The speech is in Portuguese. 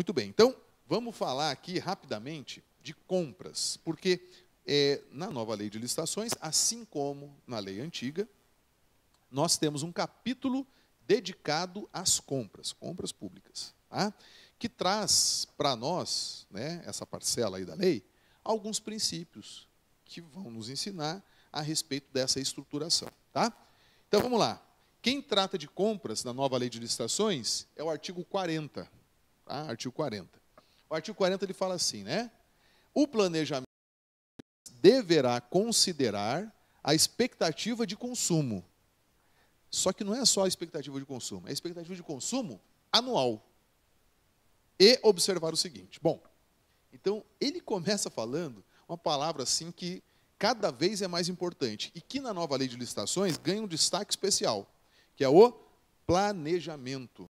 Muito bem, então vamos falar aqui rapidamente de compras, porque é, na nova lei de licitações, assim como na lei antiga, nós temos um capítulo dedicado às compras, compras públicas, tá? que traz para nós, né, essa parcela aí da lei, alguns princípios que vão nos ensinar a respeito dessa estruturação. Tá? Então vamos lá. Quem trata de compras na nova lei de licitações é o artigo 40 Tá? Artigo 40. O artigo 40 ele fala assim, né? O planejamento deverá considerar a expectativa de consumo. Só que não é só a expectativa de consumo, é a expectativa de consumo anual. E observar o seguinte: bom, então ele começa falando uma palavra assim que cada vez é mais importante e que na nova lei de licitações ganha um destaque especial, que é o planejamento.